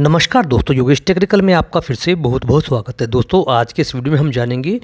नमस्कार दोस्तों योगेश टेक्निकल में आपका फिर से बहुत बहुत स्वागत है दोस्तों आज के इस वीडियो में हम जानेंगे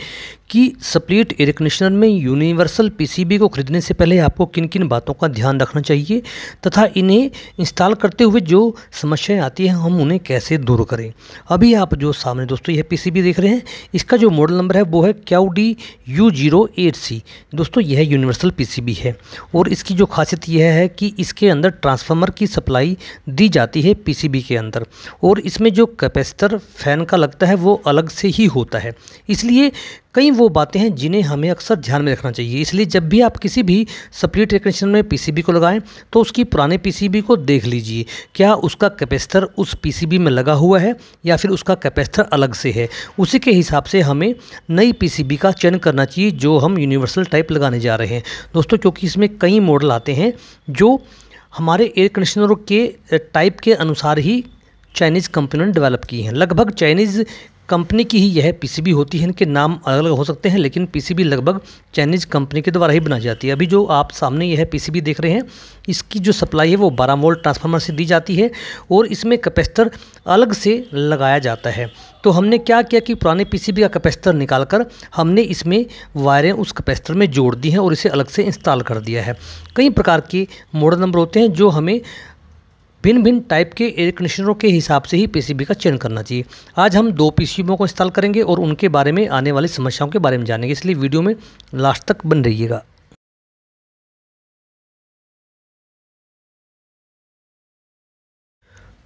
कि सप्लेट एयर कंडीशनर में यूनिवर्सल पीसीबी को खरीदने से पहले आपको किन किन बातों का ध्यान रखना चाहिए तथा इन्हें इंस्टॉल करते हुए जो समस्याएं आती हैं हम उन्हें कैसे दूर करें अभी आप जो सामने दोस्तों यह पी देख रहे हैं इसका जो मॉडल नंबर है वो है Q D U zero eight C दोस्तों यह यूनिवर्सल पी है और इसकी जो खासियत यह है कि इसके अंदर ट्रांसफार्मर की सप्लाई दी जाती है पी के अंदर और इसमें जो कैपेसिटर फ़ैन का लगता है वो अलग से ही होता है इसलिए कई वो बातें हैं जिन्हें हमें अक्सर ध्यान में रखना चाहिए इसलिए जब भी आप किसी भी सप्लीट टेक्नीशियन में पीसीबी को लगाएं तो उसकी पुराने पीसीबी को देख लीजिए क्या उसका कैपेसिटर उस पीसीबी में लगा हुआ है या फिर उसका कैपेसिटर अलग से है उसी के हिसाब से हमें नई पीसीबी का चयन करना चाहिए जो हम यूनिवर्सल टाइप लगाने जा रहे हैं दोस्तों क्योंकि इसमें कई मॉडल आते हैं जो हमारे एयर कंडीशनरों के टाइप के अनुसार ही चाइनीज़ कंपनियों ने डेवलप की हैं लगभग चाइनीज़ कंपनी की ही यह पीसीबी होती है इनके नाम अलग हो सकते हैं लेकिन पीसीबी लगभग चाइनीज़ कंपनी के द्वारा ही बनाई जाती है अभी जो आप सामने यह पीसीबी देख रहे हैं इसकी जो सप्लाई है वो 12 वोल्ट ट्रांसफार्मर से दी जाती है और इसमें कैपेसिटर अलग से लगाया जाता है तो हमने क्या किया कि पुराने पी का कैपेसिटर कर हमने इसमें वायरें उस कैपेसिटर में जोड़ दी हैं और इसे अलग से इंस्टॉल कर दिया है कई प्रकार के मॉडल नंबर होते हैं जो हमें भिन्न भिन्न टाइप के एयर कंडीशनरों के हिसाब से ही पीसीबी का चयन करना चाहिए आज हम दो पीसीबीओं को इंस्टॉल करेंगे और उनके बारे में आने वाली समस्याओं के बारे में जानेंगे इसलिए वीडियो में लास्ट तक बन रहिएगा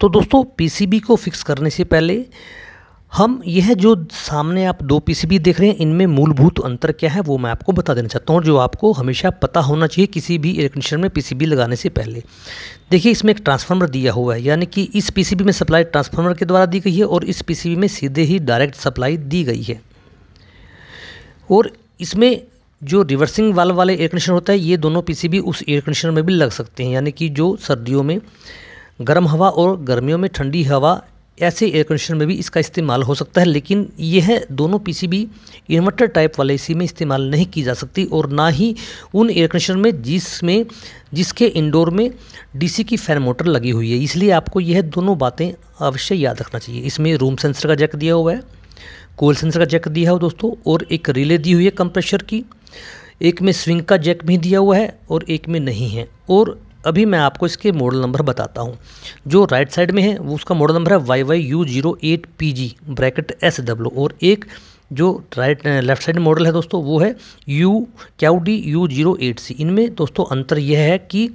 तो दोस्तों पीसीबी को फिक्स करने से पहले हम यह जो सामने आप दो पीसीबी देख रहे हैं इनमें मूलभूत अंतर क्या है वो मैं आपको बता देना चाहता हूँ जो आपको हमेशा पता होना चाहिए किसी भी एयर कंडीशनर में पीसीबी लगाने से पहले देखिए इसमें एक ट्रांसफार्मर दिया हुआ है यानी कि इस पीसीबी में सप्लाई ट्रांसफार्मर के द्वारा दी गई है और इस पी में सीधे ही डायरेक्ट सप्लाई दी गई है और इसमें जो रिवर्सिंग वाल वाले एयर कंडीशनर होता है ये दोनों पी उस एयर कंडीशनर में भी लग सकते हैं यानी कि जो सर्दियों में गर्म हवा और गर्मियों में ठंडी हवा ऐसे एयर कंडीशनर में भी इसका इस्तेमाल हो सकता है लेकिन यह दोनों पीसीबी इन्वर्टर टाइप वाले एसी में इस्तेमाल नहीं की जा सकती और ना ही उन एयर कंडीशनर में जिसमें जिसके इंडोर में डीसी की फ़ैन मोटर लगी हुई है इसलिए आपको यह दोनों बातें अवश्य याद रखना चाहिए इसमें रूम सेंसर का जैक दिया हुआ है कोल सेंसर का जैक दिया हो दोस्तों और एक रिले दी हुई है कंप्रेशर की एक में स्विंग का जैक भी दिया हुआ है और एक में नहीं है और अभी मैं आपको इसके मॉडल नंबर बताता हूँ जो राइट साइड में है वो उसका मॉडल नंबर है Y Y U zero eight P G bracket S W और एक जो राइट लेफ्ट साइड मॉडल है दोस्तों वो है U Q D U zero eight C इनमें दोस्तों अंतर यह है कि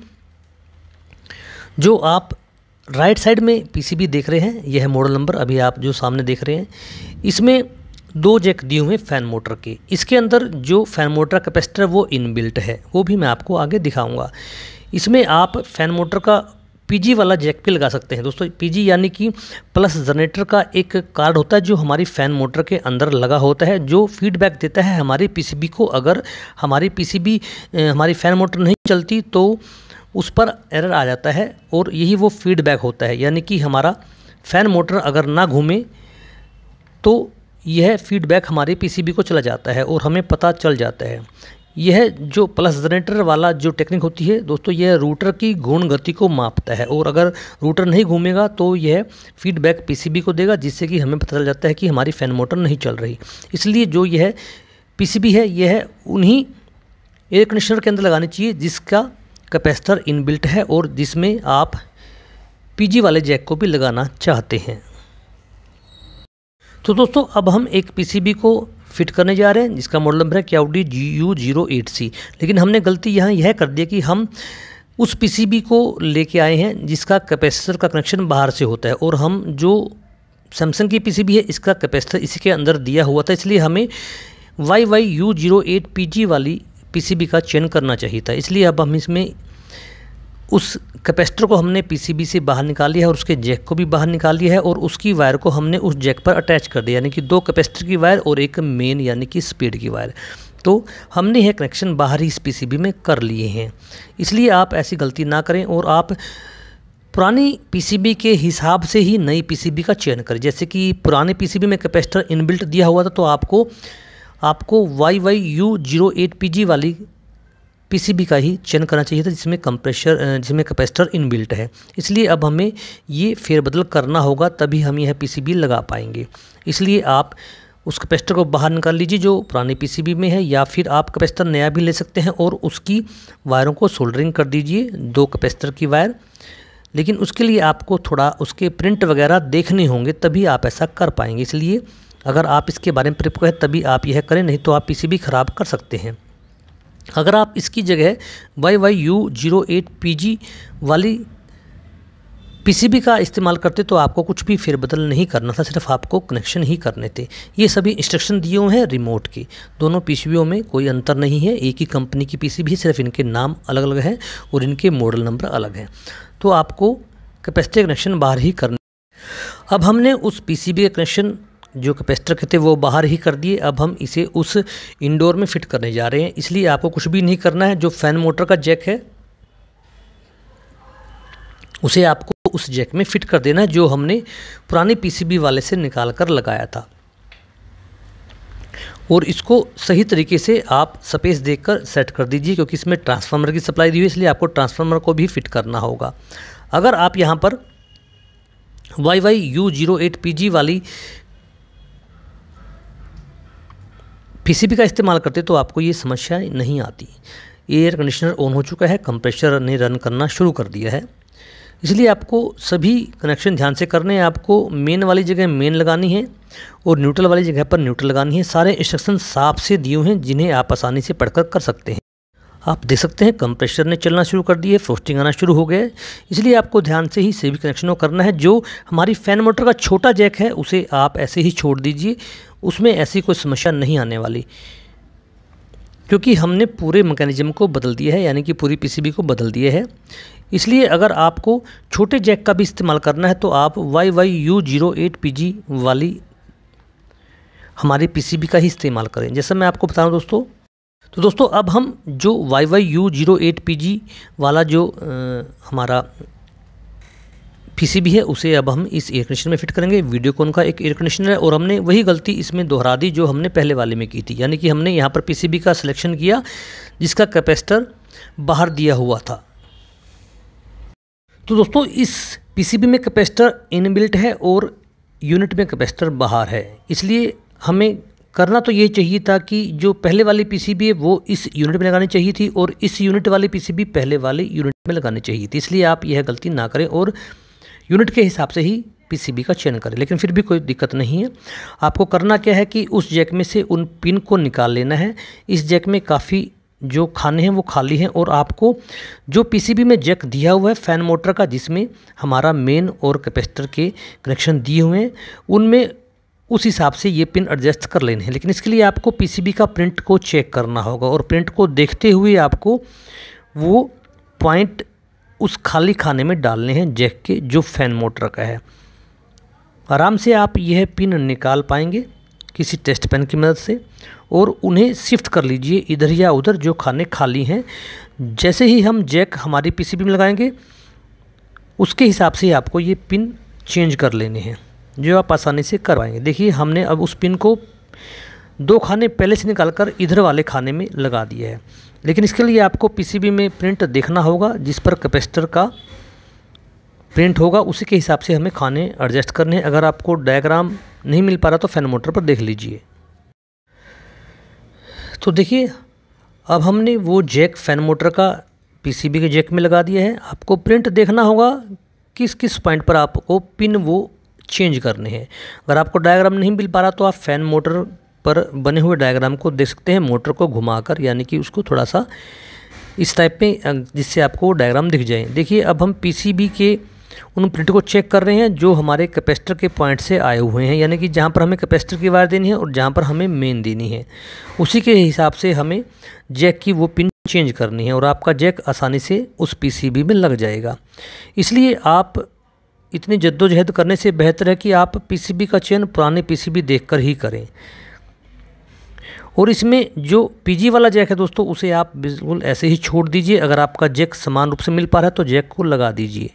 जो आप राइट साइड में पीसीबी देख रहे हैं यह है मॉडल नंबर अभी आप जो सामने देख रहे हैं इसमें दो जैक दिए हुए फैन मोटर के इसके अंदर जो फैन मोटर कैपेसिटर वो इनबिल्ट है वो भी मैं आपको आगे दिखाऊंगा इसमें आप फैन मोटर का पीजी वाला जैक भी लगा सकते हैं दोस्तों पीजी यानी कि प्लस जनरेटर का एक कार्ड होता है जो हमारी फ़ैन मोटर के अंदर लगा होता है जो फीडबैक देता है हमारी पीसीबी को अगर हमारी पीसीबी हमारी फ़ैन मोटर नहीं चलती तो उस पर एरर आ जाता है और यही वो फीडबैक होता है यानी कि हमारा फ़ैन मोटर अगर ना घूमे तो यह फीडबैक हमारे पीसीबी को चला जाता है और हमें पता चल जाता है यह जो प्लस जनरेटर वाला जो टेक्निक होती है दोस्तों यह रूटर की घूर्ण गति को मापता है और अगर रूटर नहीं घूमेगा तो यह फीडबैक पीसीबी को देगा जिससे कि हमें पता चल जाता है कि हमारी फ़ैन मोटर नहीं चल रही इसलिए जो यह पीसीबी है यह उन्हीं एयर कंडीशनर के अंदर लगानी चाहिए जिसका कैपेसिटर इनबिल्ट है और जिसमें आप पी वाले जैक को भी लगाना चाहते हैं तो दोस्तों अब हम एक पीसीबी को फिट करने जा रहे हैं जिसका मॉडल नंबर है Q D G U zero eight C लेकिन हमने गलती यहाँ यह कर दिया कि हम उस पीसीबी को लेके आए हैं जिसका कैपेसिटर का कनेक्शन बाहर से होता है और हम जो सैमसंग की पीसीबी है इसका कैपेसिटर इसी के अंदर दिया हुआ था इसलिए हमें Y Y U zero eight P G वाली पीसीबी का चयन करना चाहिए था इसलिए अब हम इसमें उस कैपेसिटर को हमने पीसीबी से बाहर लिया है और उसके जैक को भी बाहर निकाल लिया है और उसकी वायर को हमने उस जैक पर अटैच कर दिया यानी कि दो कैपेसिटर की वायर और एक मेन यानी कि स्पीड की वायर तो हमने यह कनेक्शन बाहर ही इस पीसीबी में कर लिए हैं इसलिए आप ऐसी गलती ना करें और आप पुरानी पीसीबी के हिसाब से ही नई पीसीबी का चयन करें जैसे कि पुराने पीसीबी में कैपेसिटर इनबिल्ट दिया हुआ था तो आपको आपको Y Y U zero eight P G वाली पीसीबी का ही चयन करना चाहिए था जिसमें कंप्रेशर जिसमें कैपेसिटर इनबिल्ट है इसलिए अब हमें ये फेरबदल करना होगा तभी हम यह पीसीबी लगा पाएंगे इसलिए आप उस कैपेसिटर को बाहर निकाल लीजिए जो पुराने पीसीबी में है या फिर आप कैपेसिटर नया भी ले सकते हैं और उसकी वायरों को सोल्डरिंग कर दीजिए दो कैपेसिटर की वायर लेकिन उसके लिए आपको थोड़ा उसके प्रिंट वगैरह देखने होंगे तभी आप ऐसा कर पाएंगे इसलिए अगर आप इसके बारे में प्रिप है तभी आप यह करें नहीं तो आप पीसीबी ख़राब कर सकते हैं अगर आप इसकी जगह Y Y U zero eight P G वाली पीसीबी का इस्तेमाल करते तो आपको कुछ भी फेरबदल नहीं करना था सिर्फ आपको कनेक्शन ही करने थे ये सभी इंस्ट्रक्शन दिए हुए हैं रिमोट के दोनों ओ में कोई अंतर नहीं है एक ही कंपनी की पीसीबी सिर्फ इनके नाम अलग अलग हैं और इनके मॉडल नंबर अलग हैं तो आपको कैपेसिटी कनेक्शन बाहर ही करना अब हमने उस बी का कनेक्शन जो कैपेसिटर के थे वो बाहर ही कर दिए अब हम इसे उस इंडोर में फिट करने जा रहे हैं इसलिए आपको कुछ भी नहीं करना है जो फ़ैन मोटर का जैक है उसे आपको उस जैक में फिट कर देना है जो हमने पुराने पीसीबी वाले से निकाल कर लगाया था और इसको सही तरीके से आप स्पेस देकर सेट कर दीजिए क्योंकि इसमें ट्रांसफार्मर की सप्लाई दी हुई है इसलिए आपको ट्रांसफार्मर को भी फिट करना होगा अगर आप यहाँ पर Y Y U zero eight P G वाली पीसीबी का इस्तेमाल करते तो आपको ये समस्या नहीं आती एयर कंडीशनर ऑन हो चुका है कंप्रेशर ने रन करना शुरू कर दिया है इसलिए आपको सभी कनेक्शन ध्यान से करने हैं आपको मेन वाली जगह मेन लगानी है और न्यूट्रल वाली जगह पर न्यूट्रल लगानी है सारे इंस्ट्रक्शन साफ से दिए हुए हैं जिन्हें आप आसानी से पढ़कर कर सकते हैं आप देख सकते हैं कंप्रेशर ने चलना शुरू कर दिए फ्रोस्टिंग आना शुरू हो गया इसलिए आपको ध्यान से ही सेवी कनेक्शनों करना है जो हमारी फ़ैन मोटर का छोटा जैक है उसे आप ऐसे ही छोड़ दीजिए उसमें ऐसी कोई समस्या नहीं आने वाली क्योंकि हमने पूरे मैकेनिज्म को बदल दिया है यानी कि पूरी पीसीबी को बदल दिया है इसलिए अगर आपको छोटे जैक का भी इस्तेमाल करना है तो आप Y Y U zero eight P G वाली हमारी पीसीबी का ही इस्तेमाल करें जैसा मैं आपको बता रहा हूँ दोस्तों तो दोस्तों अब हम जो Y Y U zero eight P G वाला जो आ, हमारा पीसीबी है उसे अब हम इस एयर कंडीशनर में फिट करेंगे वीडियोकॉन का एक एयर कंडीशनर है और हमने वही गलती इसमें दोहरा दी जो हमने पहले वाले में की थी यानी कि हमने यहाँ पर पीसीबी का सिलेक्शन किया जिसका कैपेसिटर बाहर दिया हुआ था तो दोस्तों इस पीसीबी में कैपेसिटर इनबिल्ट है और यूनिट में कैपेसिटर बाहर है इसलिए हमें करना तो ये चाहिए था कि जो पहले वाली पीसीबी है वो इस यूनिट में लगानी चाहिए थी और इस यूनिट वाली पीसीबी पहले वाले यूनिट में लगानी चाहिए थी इसलिए आप यह गलती ना करें और यूनिट के हिसाब से ही पीसीबी का चयन करें लेकिन फिर भी कोई दिक्कत नहीं है आपको करना क्या है कि उस जैक में से उन पिन को निकाल लेना है इस जैक में काफ़ी जो खाने हैं वो खाली हैं और आपको जो पीसीबी में जैक दिया हुआ है फ़ैन मोटर का जिसमें हमारा मेन और कैपेसिटर के कनेक्शन दिए हुए हैं उनमें उस हिसाब से ये पिन एडजस्ट कर लेने हैं लेकिन इसके लिए आपको पीसीबी का प्रिंट को चेक करना होगा और प्रिंट को देखते हुए आपको वो पॉइंट उस खाली खाने में डालने हैं जैक के जो फैन मोटर का है आराम से आप यह पिन निकाल पाएंगे किसी टेस्ट पेन की मदद से और उन्हें शिफ्ट कर लीजिए इधर या उधर जो खाने खाली हैं जैसे ही हम जैक हमारी पीसीबी में लगाएंगे उसके हिसाब से आपको ये पिन चेंज कर लेने हैं जो आप आसानी से कर पाएंगे देखिए हमने अब उस पिन को दो खाने पहले से निकाल कर इधर वाले खाने में लगा दिया है लेकिन इसके लिए आपको पीसीबी में प्रिंट देखना होगा जिस पर कैपेसिटर का प्रिंट होगा उसी के हिसाब से हमें खाने एडजस्ट करने हैं अगर आपको डायग्राम नहीं मिल पा रहा तो फैन मोटर पर देख लीजिए तो देखिए अब हमने वो जैक फैन मोटर का पीसीबी के जैक में लगा दिया है आपको प्रिंट देखना होगा किस किस पॉइंट पर आपको पिन वो चेंज करने हैं अगर आपको डायग्राम नहीं मिल पा रहा तो आप फैन मोटर पर बने हुए डायग्राम को देख सकते हैं मोटर को घुमाकर यानी कि उसको थोड़ा सा इस टाइप में जिससे आपको डायग्राम दिख जाए देखिए अब हम पीसीबी के उन प्रिंट को चेक कर रहे हैं जो हमारे कैपेसिटर के पॉइंट से आए हुए हैं यानी कि जहाँ पर हमें कैपेसिटर की वायर देनी है और जहाँ पर हमें मेन देनी है उसी के हिसाब से हमें जैक की वो पिन चेंज करनी है और आपका जैक आसानी से उस पीसीबी में लग जाएगा इसलिए आप इतनी जद्दोजहद करने से बेहतर है कि आप पीसीबी का चयन पुराने पीसीबी देखकर ही करें और इसमें जो पीजी वाला जैक है दोस्तों उसे आप बिल्कुल ऐसे ही छोड़ दीजिए अगर आपका जैक समान रूप से मिल पा रहा है तो जैक को लगा दीजिए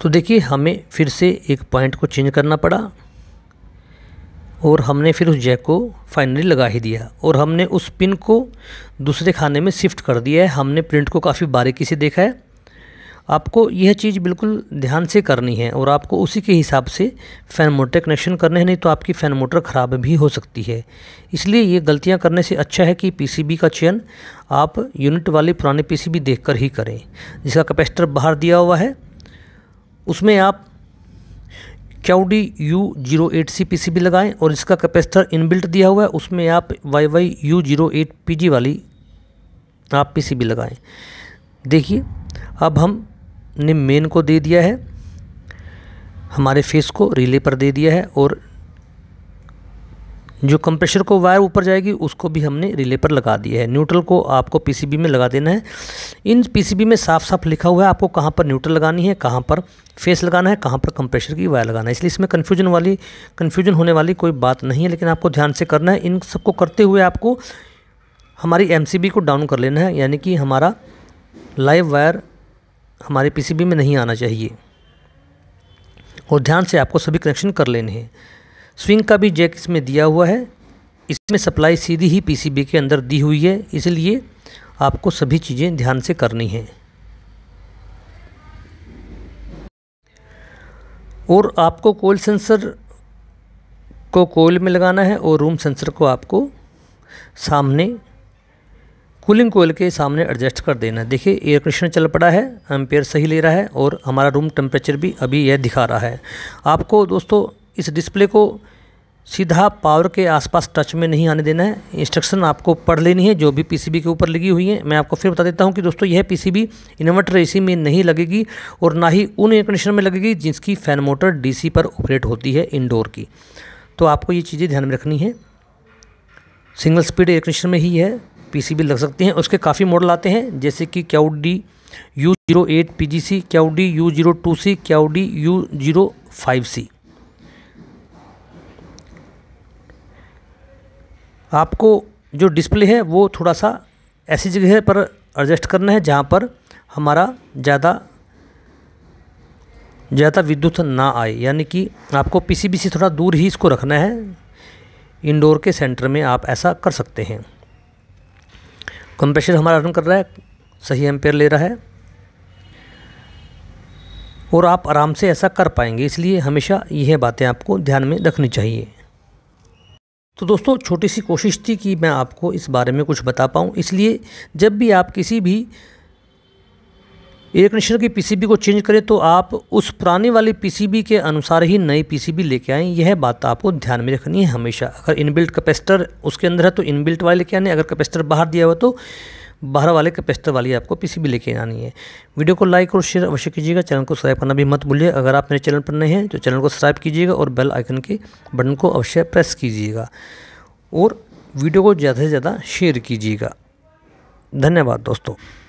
तो देखिए हमें फिर से एक पॉइंट को चेंज करना पड़ा और हमने फिर उस जैक को फाइनली लगा ही दिया और हमने उस पिन को दूसरे खाने में शिफ्ट कर दिया है हमने प्रिंट को काफ़ी बारीकी से देखा है आपको यह चीज़ बिल्कुल ध्यान से करनी है और आपको उसी के हिसाब से फ़ैन मोटर कनेक्शन करने हैं नहीं तो आपकी फ़ैन मोटर ख़राब भी हो सकती है इसलिए ये गलतियाँ करने से अच्छा है कि पीसीबी का चयन आप यूनिट वाले पुराने पीसीबी देखकर ही करें जिसका कैपेसिटर बाहर दिया हुआ है उसमें आप Q D U zero eight C P C लगाएँ और इसका कैपेसिटर इनबिल्ट दिया हुआ है उसमें आप Y Y U zero eight P G वाली आप पी लगाएँ देखिए अब हम ने मेन को दे दिया है हमारे फेस को रिले पर दे दिया है और जो कंप्रेशर को वायर ऊपर जाएगी उसको भी हमने रिले पर लगा दिया है न्यूट्रल को आपको पीसीबी में लगा देना है इन पीसीबी में साफ साफ लिखा हुआ है आपको कहाँ पर न्यूट्रल लगानी है कहाँ पर फेस लगाना है कहाँ पर कंप्रेशर की वायर लगाना है इसलिए इसमें कन्फ्यूजन वाली कन्फ्यूजन होने वाली कोई बात नहीं है लेकिन आपको ध्यान से करना है इन सबको करते हुए आपको हमारी एम को डाउन कर लेना है यानी कि हमारा लाइव वायर हमारे पीसीबी में नहीं आना चाहिए और ध्यान से आपको सभी कनेक्शन कर लेने हैं स्विंग का भी जैक इसमें दिया हुआ है इसमें सप्लाई सीधी ही पीसीबी के अंदर दी हुई है इसलिए आपको सभी चीज़ें ध्यान से करनी हैं और आपको कोयल सेंसर को कोयल में लगाना है और रूम सेंसर को आपको सामने कूलिंग कोयल के सामने एडजस्ट कर देना देखिए एयर कंडीशनर चल पड़ा है एम्पेयर सही ले रहा है और हमारा रूम टेम्परेचर भी अभी यह दिखा रहा है आपको दोस्तों इस डिस्प्ले को सीधा पावर के आसपास टच में नहीं आने देना है इंस्ट्रक्शन आपको पढ़ लेनी है जो भी पीसीबी के ऊपर लगी हुई है मैं आपको फिर बता देता हूं कि दोस्तों यह पीसीबी इन्वर्टर एसी में नहीं लगेगी और ना ही उन एयर कंडीशनर में लगेगी जिसकी फ़ैन मोटर डीसी पर ऑपरेट होती है इंडोर की तो आपको ये चीज़ें ध्यान में रखनी है सिंगल स्पीड एयर कंडीशनर में ही है पीसीबी लग सकती हैं उसके काफ़ी मॉडल आते हैं जैसे कि Q D U zero eight P G C Q D U zero two C Q D U zero five C आपको जो डिस्प्ले है वो थोड़ा सा ऐसी जगह पर एडजस्ट करना है जहाँ पर हमारा ज़्यादा ज़्यादा विद्युत ना आए यानी कि आपको पीसीबी से थोड़ा दूर ही इसको रखना है इंडोर के सेंटर में आप ऐसा कर सकते हैं कंप्रेशर हमारा रन कर रहा है सही एम्पेयर ले रहा है और आप आराम से ऐसा कर पाएंगे इसलिए हमेशा यह बातें आपको ध्यान में रखनी चाहिए तो दोस्तों छोटी सी कोशिश थी कि मैं आपको इस बारे में कुछ बता पाऊँ इसलिए जब भी आप किसी भी एयर कंडीशनर की पीसीबी को चेंज करें तो आप उस पुराने वाले पीसीबी के अनुसार ही नई पीसीबी लेके आएँ यह बात आपको ध्यान में रखनी है हमेशा अगर इनबिल्ट कैपेसिटर उसके अंदर है तो इनबिल्ट वाले लेके आने अगर कैपेसिटर बाहर दिया हुआ तो बाहर वाले कैपेसिटर वाली आपको पीसीबी लेके आनी है वीडियो को लाइक और शेयर अवश्य कीजिएगा चैनल को सब्सक्राइब करना भी मत भूलिए अगर आप मेरे चैनल पर नए हैं तो चैनल को सब्सक्राइब कीजिएगा और बेल आइकन के बटन को अवश्य प्रेस कीजिएगा और वीडियो को ज़्यादा से ज़्यादा शेयर कीजिएगा धन्यवाद दोस्तों